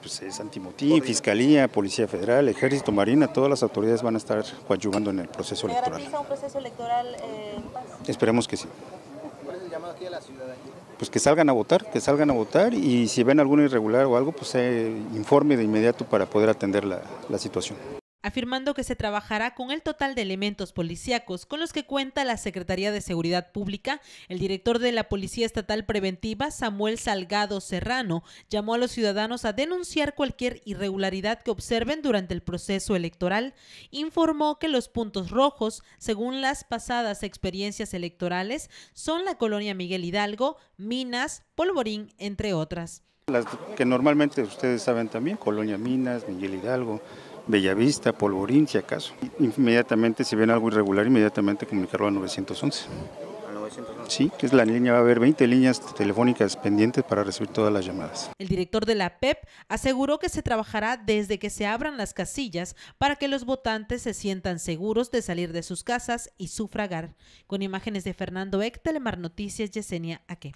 Pues es antimotín, Fiscalía, Policía Federal, Ejército, Marina, todas las autoridades van a estar coadyuvando en el proceso electoral. ¿Garantiza un proceso electoral Esperemos que sí. ¿Cuál es el llamado aquí a la ciudadanía? Pues que salgan a votar, que salgan a votar y si ven alguno irregular o algo, pues se eh, informe de inmediato para poder atender la situación afirmando que se trabajará con el total de elementos policíacos con los que cuenta la Secretaría de Seguridad Pública. El director de la Policía Estatal Preventiva, Samuel Salgado Serrano, llamó a los ciudadanos a denunciar cualquier irregularidad que observen durante el proceso electoral. Informó que los puntos rojos, según las pasadas experiencias electorales, son la colonia Miguel Hidalgo, Minas, Polvorín, entre otras. Las que normalmente ustedes saben también, Colonia Minas, Miguel Hidalgo, Bellavista, Polvorín, si acaso. Inmediatamente, si ven algo irregular, inmediatamente comunicarlo a 911. Sí, que es la línea, va a haber 20 líneas telefónicas pendientes para recibir todas las llamadas. El director de la PEP e aseguró que se trabajará desde que se abran las casillas para que los votantes se sientan seguros de salir de sus casas y sufragar. Con imágenes de Fernando Eck, Telemar Noticias, Yesenia Aque.